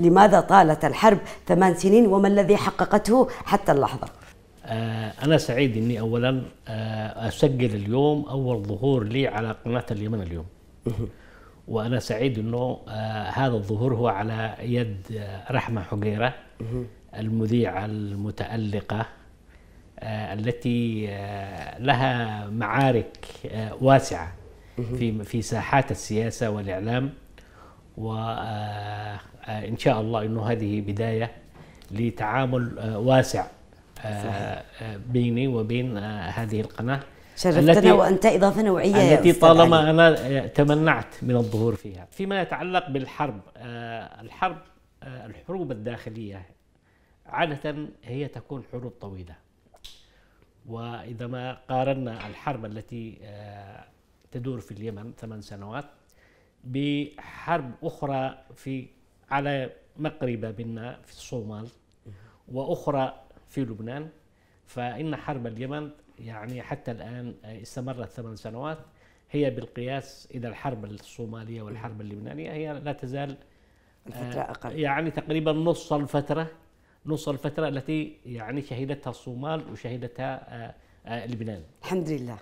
لماذا طالت الحرب ثمان سنين وما الذي حققته حتى اللحظة آه، أنا سعيد أني أولا آه، أسجل اليوم أول ظهور لي على قناة اليمن اليوم وأنا سعيد أنه آه، هذا الظهور هو على يد رحمة حقيرة المذيعة المتألقة التي لها معارك واسعة في في ساحات السياسة والإعلام و آه، ان شاء الله انه هذه بدايه لتعامل آه، واسع آه، صحيح. بيني وبين هذه القناه شرفتنا وانت اضافه نوعيه التي طالما علي. انا تمنعت من الظهور فيها فيما يتعلق بالحرب الحرب الحروب الداخليه عاده هي تكون حروب طويله واذا ما قارنا الحرب التي تدور في اليمن ثمان سنوات بحرب اخرى في على مقربة منا في الصومال وأخرى في لبنان فإن حرب اليمن يعني حتى الآن استمرت ثمان سنوات هي بالقياس إلى الحرب الصومالية والحرب اللبنانية هي لا تزال آه، الفترة أقل يعني تقريبا نص الفترة نص الفترة التي يعني شهدتها الصومال وشهدتها آه، آه، لبنان الحمد لله